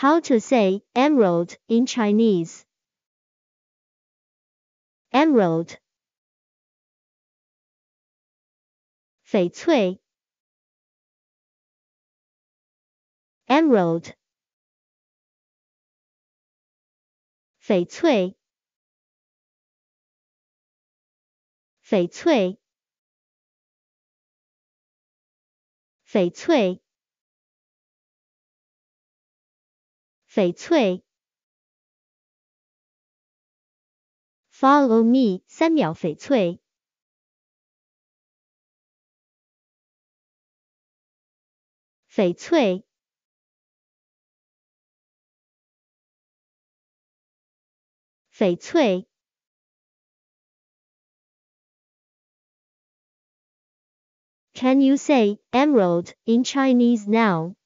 How to say emerald in Chinese? Emerald 翡翠 Emerald 翡翠翡翠翡翠翡翠。Follow me，三秒翡翠。翡翠。翡翠。Can you say emerald in Chinese now?